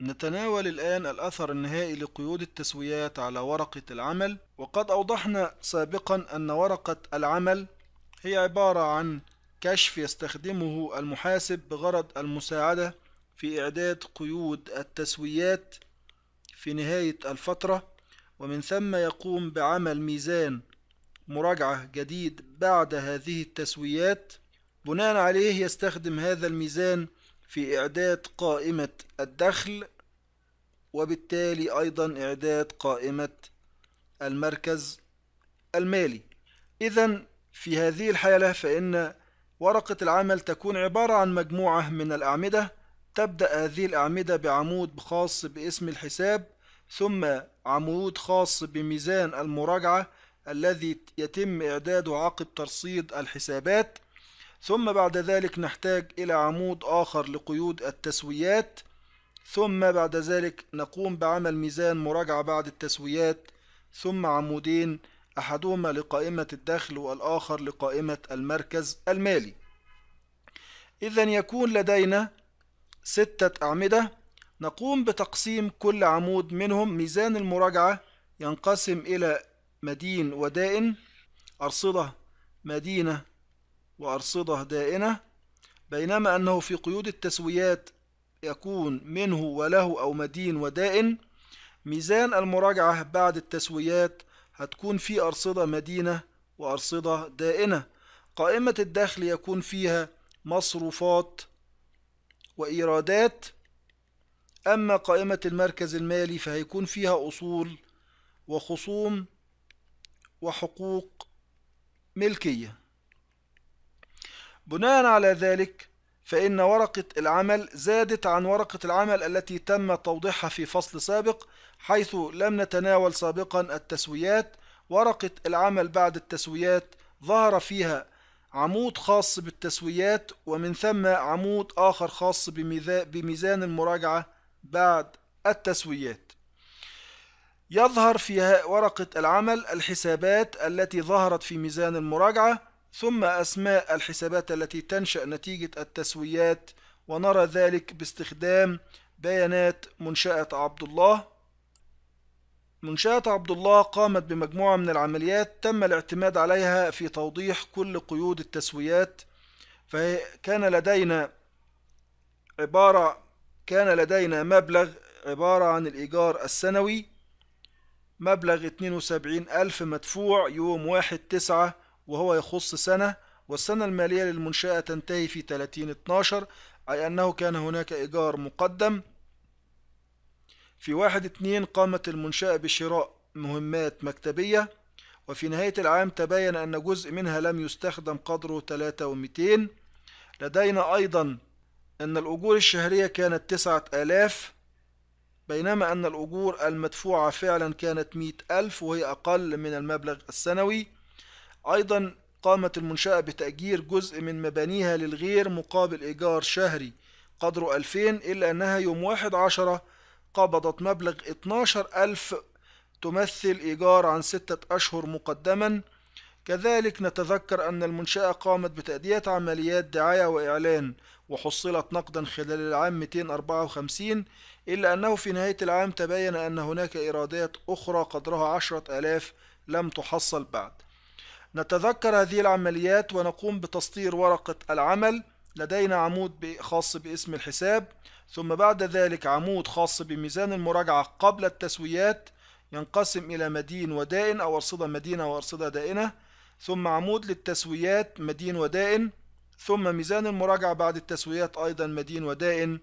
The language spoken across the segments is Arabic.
نتناول الآن الأثر النهائي لقيود التسويات على ورقة العمل وقد أوضحنا سابقا أن ورقة العمل هي عبارة عن كشف يستخدمه المحاسب بغرض المساعدة في إعداد قيود التسويات في نهاية الفترة ومن ثم يقوم بعمل ميزان مراجعة جديد بعد هذه التسويات بناء عليه يستخدم هذا الميزان في إعداد قائمة الدخل وبالتالي أيضا إعداد قائمة المركز المالي إذا في هذه الحالة فإن ورقة العمل تكون عبارة عن مجموعة من الأعمدة تبدأ هذه الأعمدة بعمود خاص باسم الحساب ثم عمود خاص بميزان المراجعة الذي يتم إعداده عقب ترصيد الحسابات ثم بعد ذلك نحتاج إلى عمود آخر لقيود التسويات ثم بعد ذلك نقوم بعمل ميزان مراجعة بعد التسويات ثم عمودين أحدهما لقائمة الدخل والآخر لقائمة المركز المالي إذا يكون لدينا ستة أعمدة نقوم بتقسيم كل عمود منهم ميزان المراجعة ينقسم إلى مدين ودائن أرصدة مدينة وأرصدة دائنة بينما أنه في قيود التسويات يكون منه وله أو مدين ودائن ميزان المراجعة بعد التسويات هتكون في أرصدة مدينة وأرصدة دائنة قائمة الدخل يكون فيها مصروفات وإيرادات أما قائمة المركز المالي فهيكون فيها أصول وخصوم وحقوق ملكيه بناء على ذلك فإن ورقة العمل زادت عن ورقة العمل التي تم توضيحها في فصل سابق حيث لم نتناول سابقا التسويات ورقة العمل بعد التسويات ظهر فيها عمود خاص بالتسويات ومن ثم عمود آخر خاص بميزان المراجعة بعد التسويات يظهر في ورقة العمل الحسابات التي ظهرت في ميزان المراجعة ثم أسماء الحسابات التي تنشأ نتيجة التسويات ونرى ذلك باستخدام بيانات منشأة عبد الله منشأة عبد الله قامت بمجموعة من العمليات تم الاعتماد عليها في توضيح كل قيود التسويات فكان لدينا عبارة كان لدينا مبلغ عبارة عن الإيجار السنوي مبلغ 72 ألف مدفوع يوم 1 تسعة وهو يخص سنة والسنة المالية للمنشأة تنتهي في 30 12 أي أنه كان هناك إيجار مقدم في واحد 2 قامت المنشأة بشراء مهمات مكتبية وفي نهاية العام تبين أن جزء منها لم يستخدم قدره 3200 لدينا أيضا أن الأجور الشهرية كانت 9000 بينما أن الأجور المدفوعة فعلا كانت 100000 وهي أقل من المبلغ السنوي أيضا قامت المنشأة بتأجير جزء من مبانيها للغير مقابل إيجار شهري قدره 2000 إلا أنها يوم 1 عشرة قبضت مبلغ 12000 تمثل إيجار عن ستة أشهر مقدما كذلك نتذكر أن المنشأة قامت بتأدية عمليات دعاية وإعلان وحصلت نقدا خلال العام 254 إلا أنه في نهاية العام تبين أن هناك إيرادات أخرى قدرها 10000 لم تحصل بعد نتذكر هذه العمليات ونقوم بتسطير ورقة العمل لدينا عمود خاص باسم الحساب ثم بعد ذلك عمود خاص بميزان المراجعة قبل التسويات ينقسم إلى مدين ودائن أو أرصدة مدينة وأرصدة دائنة ثم عمود للتسويات مدين ودائن ثم ميزان المراجعة بعد التسويات أيضا مدين ودائن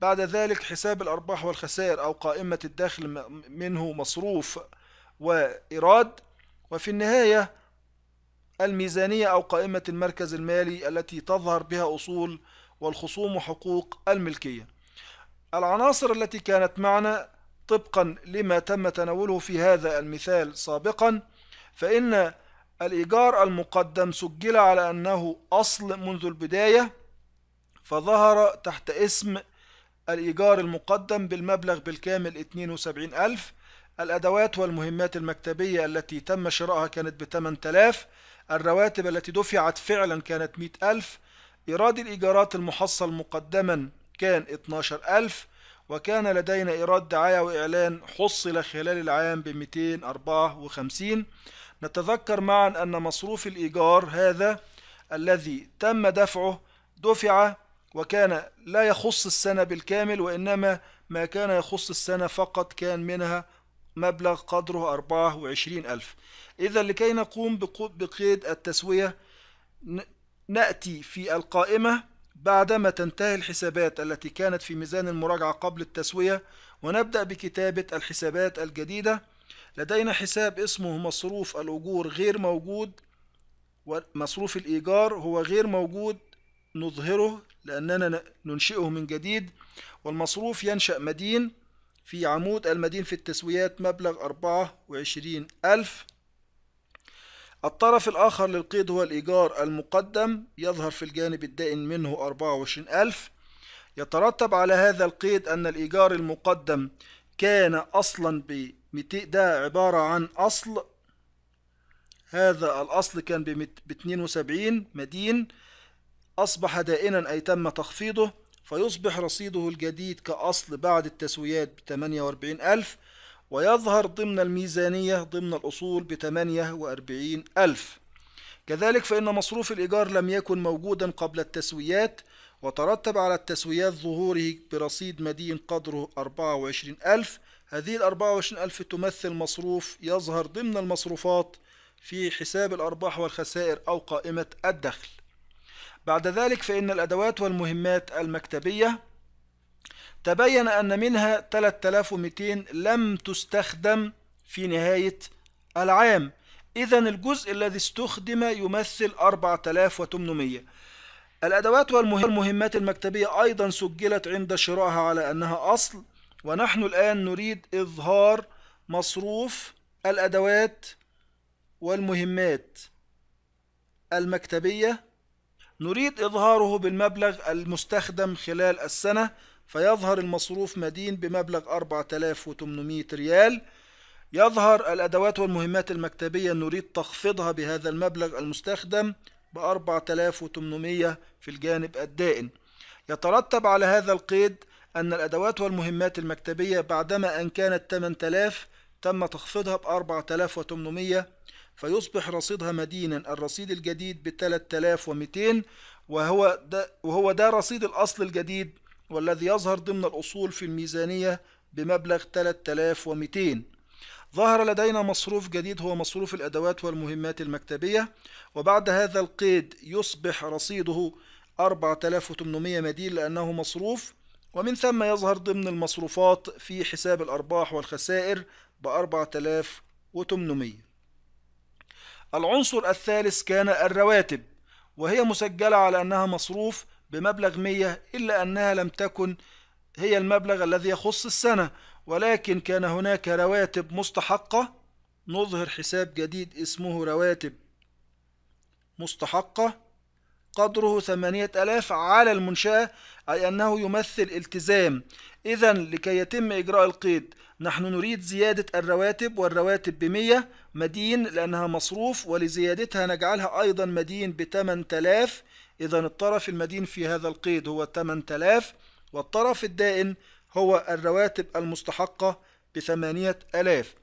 بعد ذلك حساب الأرباح والخسائر أو قائمة الداخل منه مصروف وإيراد وفي النهاية الميزانية أو قائمة المركز المالي التي تظهر بها أصول والخصوم وحقوق الملكية العناصر التي كانت معنا طبقا لما تم تناوله في هذا المثال سابقا فإن الإيجار المقدم سجل على أنه أصل منذ البداية فظهر تحت اسم الإيجار المقدم بالمبلغ بالكامل 72 ألف الأدوات والمهمات المكتبية التي تم شرائها كانت ب 8000 الرواتب التي دفعت فعلا كانت 100000 إيراد الإيجارات المحصل مقدما كان 12000 وكان لدينا إيراد دعاية وإعلان حصل خلال العام ب 254 نتذكر معا أن مصروف الإيجار هذا الذي تم دفعه دفع وكان لا يخص السنة بالكامل وإنما ما كان يخص السنة فقط كان منها مبلغ قدره 24000 إذا لكي نقوم بقيد التسوية نأتي في القائمة بعدما تنتهي الحسابات التي كانت في ميزان المراجعة قبل التسوية ونبدأ بكتابة الحسابات الجديدة لدينا حساب اسمه مصروف الأجور غير موجود ومصروف الإيجار هو غير موجود نظهره لأننا ننشئه من جديد والمصروف ينشأ مدين في عمود المدين في التسويات مبلغ 24000 ألف الطرف الآخر للقيد هو الإيجار المقدم يظهر في الجانب الدائن منه 24000 ألف يترتب على هذا القيد أن الإيجار المقدم كان أصلا ب ده عبارة عن أصل هذا الأصل كان ب 72 مدين أصبح دائنا أي تم تخفيضه فيصبح رصيده الجديد كأصل بعد التسويات ب 48000 ويظهر ضمن الميزانية ضمن الأصول ب 48000 كذلك فإن مصروف الإيجار لم يكن موجودا قبل التسويات وترتب على التسويات ظهوره برصيد مدين قدره 24000 هذه ال 24000 تمثل مصروف يظهر ضمن المصروفات في حساب الأرباح والخسائر أو قائمة الدخل بعد ذلك فإن الأدوات والمهمات المكتبية تبين أن منها 3200 لم تستخدم في نهاية العام إذا الجزء الذي استخدم يمثل 4800 الأدوات والمهمات المكتبية أيضا سجلت عند شرائها على أنها أصل ونحن الآن نريد إظهار مصروف الأدوات والمهمات المكتبية نريد إظهاره بالمبلغ المستخدم خلال السنة فيظهر المصروف مدين بمبلغ 4800 ريال يظهر الأدوات والمهمات المكتبية نريد تخفيضها بهذا المبلغ المستخدم ب 4800 في الجانب الدائن يترتب على هذا القيد أن الأدوات والمهمات المكتبية بعدما أن كانت 8000 تم تخفيضها ب 4800 فيصبح رصيدها مدينا الرصيد الجديد ب 3200 وهو ده وهو ده رصيد الأصل الجديد والذي يظهر ضمن الأصول في الميزانية بمبلغ 3200 ظهر لدينا مصروف جديد هو مصروف الأدوات والمهمات المكتبية وبعد هذا القيد يصبح رصيده 4800 مدين لأنه مصروف ومن ثم يظهر ضمن المصروفات في حساب الأرباح والخسائر ب 4800 العنصر الثالث كان الرواتب وهي مسجلة على أنها مصروف بمبلغ 100 إلا أنها لم تكن هي المبلغ الذي يخص السنة ولكن كان هناك رواتب مستحقة نظهر حساب جديد اسمه رواتب مستحقة قدره 8000 على المنشأة أي أنه يمثل التزام إذا لكي يتم إجراء القيد نحن نريد زيادة الرواتب والرواتب بمية مدين لأنها مصروف ولزيادتها نجعلها أيضا مدين ب تلاف إذا الطرف المدين في هذا القيد هو 8000 والطرف الدائن هو الرواتب المستحقة بثمانية ألاف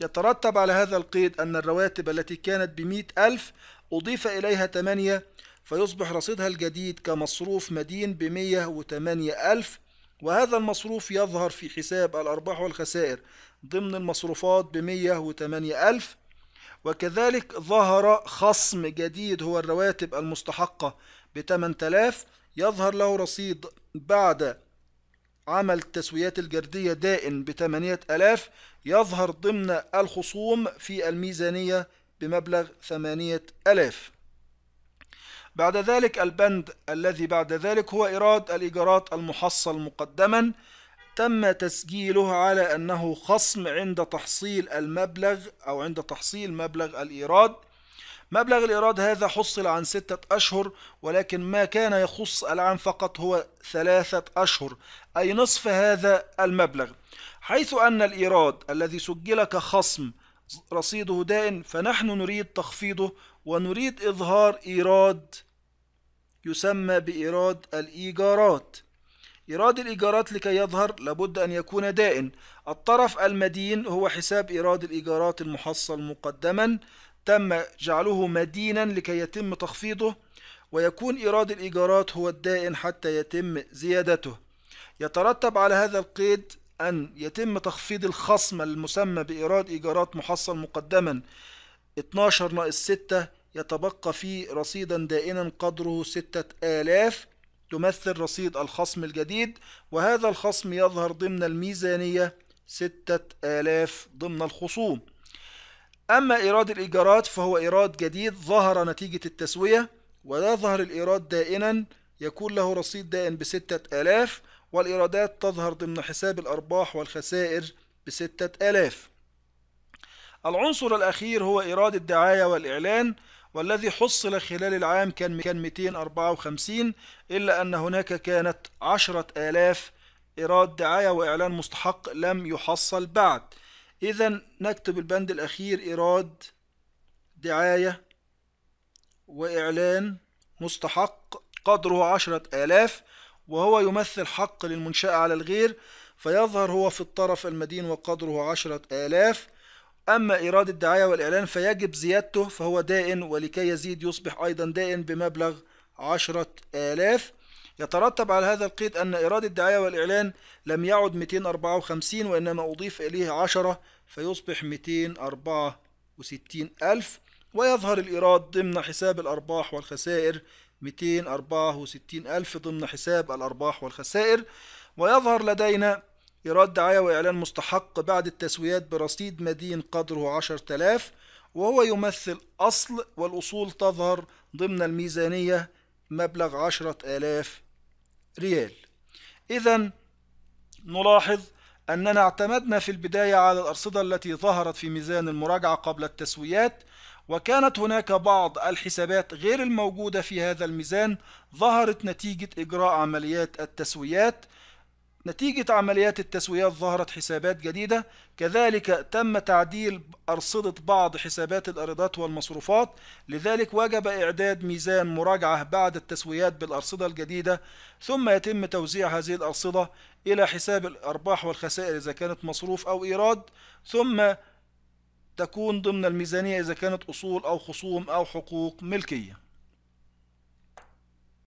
يترتب على هذا القيد أن الرواتب التي كانت بمئة ألف أضيف إليها ثمانية فيصبح رصيدها الجديد كمصروف مدين ب وتمانية ألف وهذا المصروف يظهر في حساب الأرباح والخسائر ضمن المصروفات ب وتمانية ألف وكذلك ظهر خصم جديد هو الرواتب المستحقة ب 8000 يظهر له رصيد بعد عمل التسويات الجردية دائن ب 8000 يظهر ضمن الخصوم في الميزانية بمبلغ 8000 بعد ذلك البند الذي بعد ذلك هو إيراد الإيجارات المحصل مقدما تم تسجيله على أنه خصم عند تحصيل المبلغ أو عند تحصيل مبلغ الإيراد مبلغ الإيراد هذا حصل عن ستة أشهر ولكن ما كان يخص العام فقط هو ثلاثة أشهر أي نصف هذا المبلغ حيث أن الإيراد الذي سجل كخصم رصيده دائن فنحن نريد تخفيضه ونريد إظهار إيراد يسمى بإيراد الإيجارات إيراد الإيجارات لكي يظهر لابد أن يكون دائن الطرف المدين هو حساب إيراد الإيجارات المحصل مقدما تم جعله مدينا لكي يتم تخفيضه ويكون إيراد الإيجارات هو الدائن حتى يتم زيادته يترتب على هذا القيد أن يتم تخفيض الخصم المسمى بإيراد إيجارات محصل مقدما 12 ناقص 6 يتبقى فيه رصيدا دائما قدره 6000 تمثل رصيد الخصم الجديد وهذا الخصم يظهر ضمن الميزانية 6000 ضمن الخصوم أما إيراد الإيجارات فهو إيراد جديد ظهر نتيجة التسوية ويظهر الإيراد دائما يكون له رصيد دائم بستة آلاف والإيرادات تظهر ضمن حساب الأرباح والخسائر بستة آلاف العنصر الأخير هو إيراد الدعاية والإعلان والذي حصل خلال العام كان كان 254 إلا أن هناك كانت عشرة آلاف إيراد دعاية وإعلان مستحق لم يحصل بعد إذا نكتب البند الأخير إيراد دعاية وإعلان مستحق قدره عشرة آلاف وهو يمثل حق للمنشأة على الغير فيظهر هو في الطرف المدين وقدره عشرة آلاف أما إيراد الدعاية والإعلان فيجب زيادته فهو دائن ولكي يزيد يصبح أيضا دائن بمبلغ عشرة آلاف يترتب على هذا القيد أن إيراد الدعاية والإعلان لم يعد 254 وإنما أضيف إليه 10 فيصبح 264 ألف ويظهر الإيراد ضمن حساب الأرباح والخسائر 264 ألف ضمن حساب الأرباح والخسائر ويظهر لدينا إيراد دعاية وإعلان مستحق بعد التسويات برصيد مدين قدره 10000 وهو يمثل أصل والأصول تظهر ضمن الميزانية مبلغ 10000 ريال إذا نلاحظ أننا اعتمدنا في البداية على الأرصدة التي ظهرت في ميزان المراجعة قبل التسويات وكانت هناك بعض الحسابات غير الموجودة في هذا الميزان ظهرت نتيجة إجراء عمليات التسويات نتيجة عمليات التسويات ظهرت حسابات جديدة كذلك تم تعديل أرصدة بعض حسابات الإيرادات والمصروفات لذلك وجب إعداد ميزان مراجعة بعد التسويات بالأرصدة الجديدة ثم يتم توزيع هذه الأرصدة إلى حساب الأرباح والخسائر إذا كانت مصروف أو إيراد ثم تكون ضمن الميزانية إذا كانت أصول أو خصوم أو حقوق ملكية